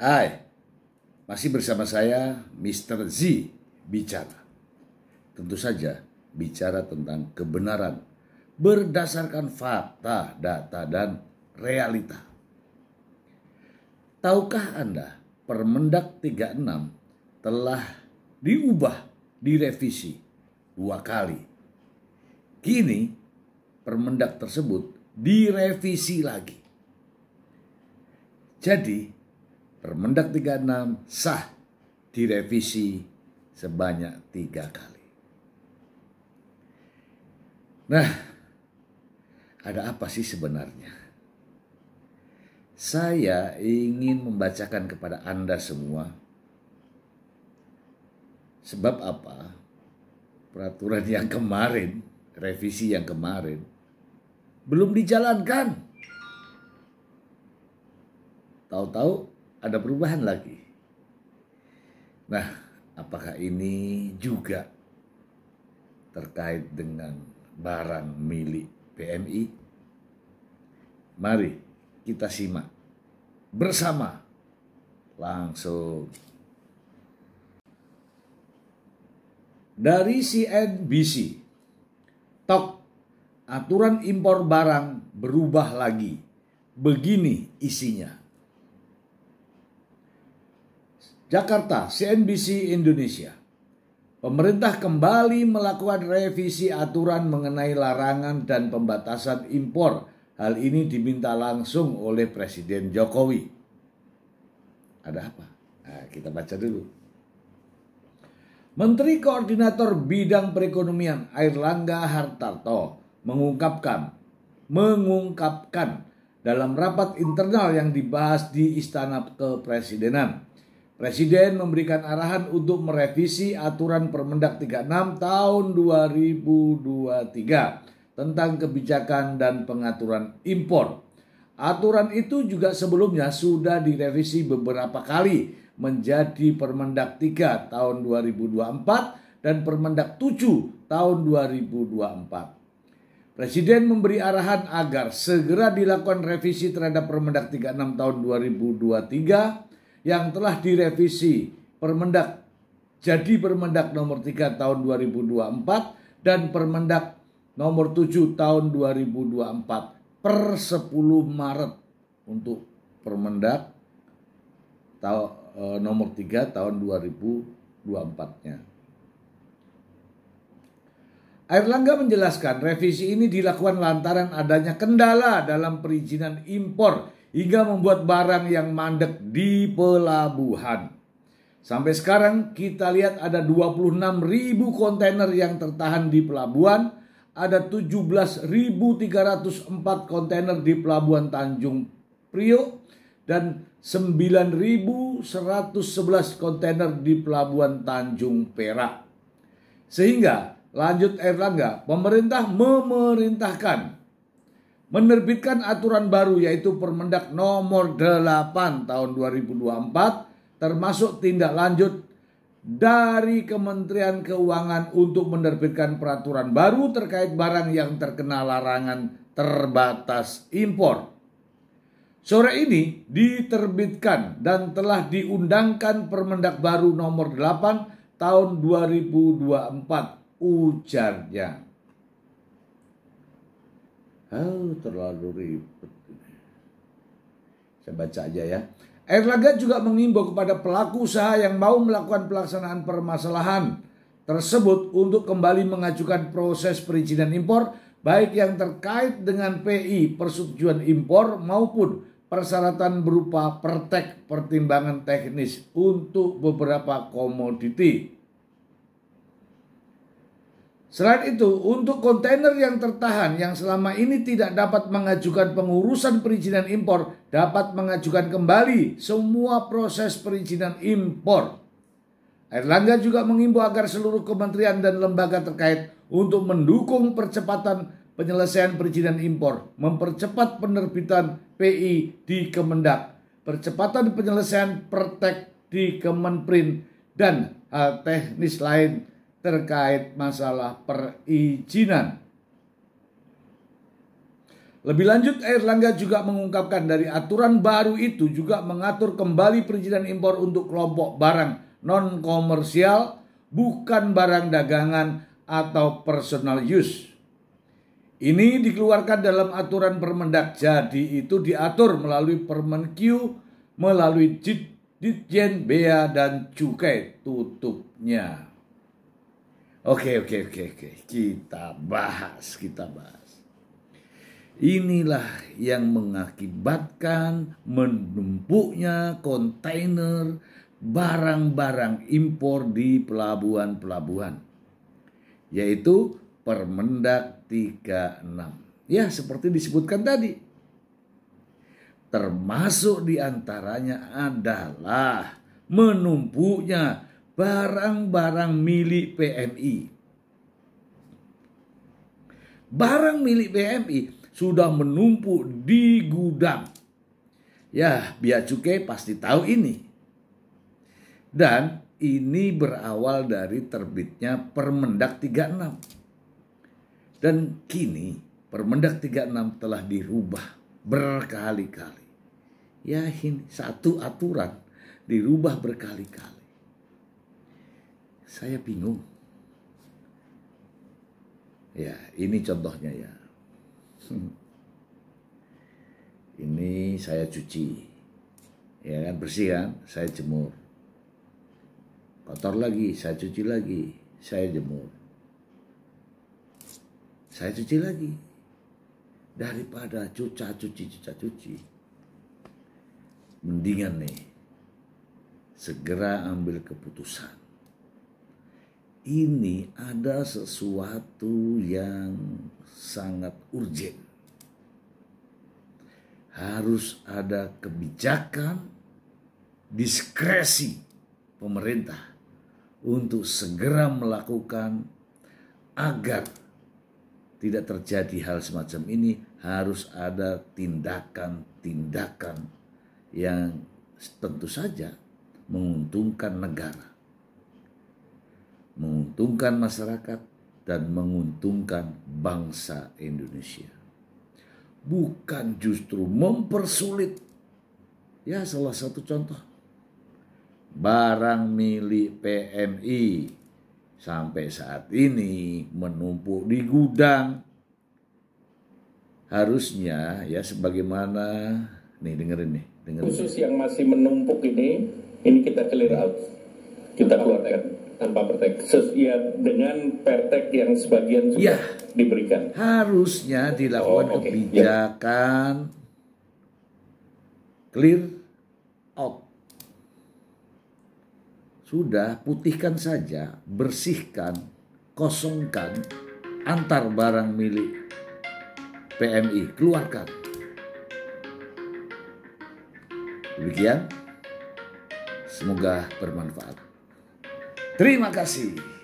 Hai, masih bersama saya Mr. Z bicara. Tentu saja bicara tentang kebenaran berdasarkan fakta, data, dan realita. Tahukah Anda Permendak 36 telah diubah, direvisi dua kali. Kini Permendak tersebut direvisi lagi. Jadi, Permendak 36 sah direvisi sebanyak tiga kali. Nah, ada apa sih sebenarnya? Saya ingin membacakan kepada Anda semua sebab apa peraturan yang kemarin, revisi yang kemarin belum dijalankan. Tahu-tahu ada perubahan lagi. Nah, apakah ini juga terkait dengan barang milik PMI? Mari kita simak bersama langsung. Dari CNBC, tok aturan impor barang berubah lagi. Begini isinya. Jakarta, CNBC Indonesia. Pemerintah kembali melakukan revisi aturan mengenai larangan dan pembatasan impor. Hal ini diminta langsung oleh Presiden Jokowi. Ada apa? Nah, kita baca dulu. Menteri Koordinator Bidang Perekonomian Air Langga Hartarto mengungkapkan mengungkapkan dalam rapat internal yang dibahas di Istana Kepresidenan Presiden memberikan arahan untuk merevisi aturan Permendak 36 tahun 2023 tentang kebijakan dan pengaturan impor. Aturan itu juga sebelumnya sudah direvisi beberapa kali menjadi Permendak 3 tahun 2024 dan Permendak 7 tahun 2024. Presiden memberi arahan agar segera dilakukan revisi terhadap Permendak 36 tahun 2023 yang telah direvisi Permendak jadi Permendak nomor 3 tahun 2024 dan Permendak nomor 7 tahun 2024 per 10 Maret untuk Permendak e, nomor 3 tahun 2024-nya. Air Langga menjelaskan revisi ini dilakukan lantaran adanya kendala dalam perizinan impor hingga membuat barang yang mandek di pelabuhan. Sampai sekarang kita lihat ada 26 ribu kontainer yang tertahan di pelabuhan, ada 17.304 kontainer di pelabuhan Tanjung Priok dan 9.111 kontainer di pelabuhan Tanjung Perak. Sehingga lanjut Erlangga, pemerintah memerintahkan menerbitkan aturan baru yaitu Permendak Nomor 8 Tahun 2024 termasuk tindak lanjut dari Kementerian Keuangan untuk menerbitkan peraturan baru terkait barang yang terkena larangan terbatas impor. Sore ini diterbitkan dan telah diundangkan Permendak baru nomor 8 tahun 2024 ujarnya. Oh, terlalu ribet. Saya baca aja ya. Erlangga juga mengimbau kepada pelaku usaha yang mau melakukan pelaksanaan permasalahan tersebut untuk kembali mengajukan proses perizinan impor baik yang terkait dengan PI persetujuan impor maupun persyaratan berupa pertek pertimbangan teknis untuk beberapa komoditi. Selain itu, untuk kontainer yang tertahan yang selama ini tidak dapat mengajukan pengurusan perizinan impor dapat mengajukan kembali semua proses perizinan impor. Erlangga juga mengimbau agar seluruh kementerian dan lembaga terkait untuk mendukung percepatan penyelesaian perizinan impor, mempercepat penerbitan PI di Kemendak, percepatan penyelesaian pertek di Kemenprin, dan hal teknis lain terkait masalah perizinan. Lebih lanjut, Erlangga juga mengungkapkan dari aturan baru itu juga mengatur kembali perizinan impor untuk kelompok barang non-komersial, bukan barang dagangan atau personal use. Ini dikeluarkan dalam aturan Permendak, jadi itu diatur melalui Permen Q, melalui Ditjen Bea dan Cukai tutupnya. Oke, oke, oke, oke. Kita bahas, kita bahas. Inilah yang mengakibatkan menumpuknya kontainer barang-barang impor di pelabuhan-pelabuhan. Yaitu Permendak 36. Ya, seperti disebutkan tadi. Termasuk diantaranya adalah menumpuknya barang-barang milik PMI. Barang milik PMI sudah menumpuk di gudang. Ya, biar Cukai pasti tahu ini. Dan ini berawal dari terbitnya Permendak 36. Dan kini Permendak 36 telah dirubah berkali-kali. Ya, ini satu aturan dirubah berkali-kali. Saya bingung. Ya, ini contohnya ya. ini saya cuci. Ya kan bersih kan? Saya jemur. Kotor lagi, saya cuci lagi, saya jemur. Saya cuci lagi. Daripada cuca cuci cuca cuci. Mendingan nih segera ambil keputusan ini ada sesuatu yang sangat urgent. Harus ada kebijakan diskresi pemerintah untuk segera melakukan agar tidak terjadi hal semacam ini harus ada tindakan-tindakan yang tentu saja menguntungkan negara menguntungkan masyarakat dan menguntungkan bangsa Indonesia. Bukan justru mempersulit. Ya salah satu contoh. Barang milik PMI sampai saat ini menumpuk di gudang. Harusnya ya sebagaimana nih dengerin nih dengerin. Khusus yang masih menumpuk ini ini kita clear out. Kita keluarkan tanpa pertek. ya dengan pertek yang sebagian sudah ya. diberikan. Harusnya dilakukan oh, okay. kebijakan ya. clear out. Sudah putihkan saja, bersihkan, kosongkan antar barang milik PMI, keluarkan. Demikian, semoga bermanfaat. Terima kasih.